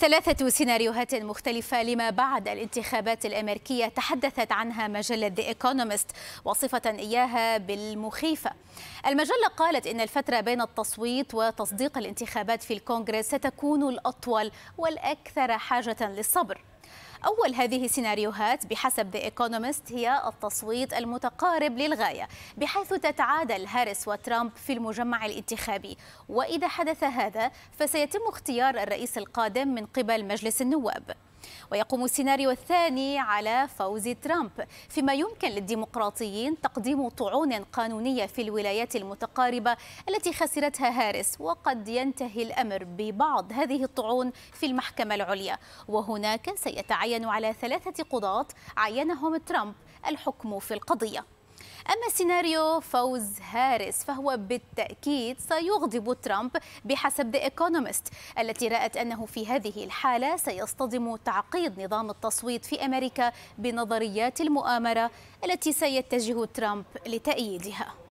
ثلاثة سيناريوهات مختلفة لما بعد الانتخابات الأمريكية تحدثت عنها مجلة The Economist وصفة إياها بالمخيفة المجلة قالت إن الفترة بين التصويت وتصديق الانتخابات في الكونغرس ستكون الأطول والأكثر حاجة للصبر أول هذه السيناريوهات بحسب The Economist هي التصويت المتقارب للغاية بحيث تتعادل هاريس وترامب في المجمع الانتخابي وإذا حدث هذا فسيتم اختيار الرئيس القادم من قبل مجلس النواب ويقوم السيناريو الثاني على فوز ترامب فيما يمكن للديمقراطيين تقديم طعون قانونية في الولايات المتقاربة التي خسرتها هارس وقد ينتهي الأمر ببعض هذه الطعون في المحكمة العليا وهناك سيتعين على ثلاثة قضاة عينهم ترامب الحكم في القضية أما سيناريو فوز هارس فهو بالتأكيد سيغضب ترامب بحسب The Economist التي رأت أنه في هذه الحالة سيصطدم تعقيد نظام التصويت في أمريكا بنظريات المؤامرة التي سيتجه ترامب لتأييدها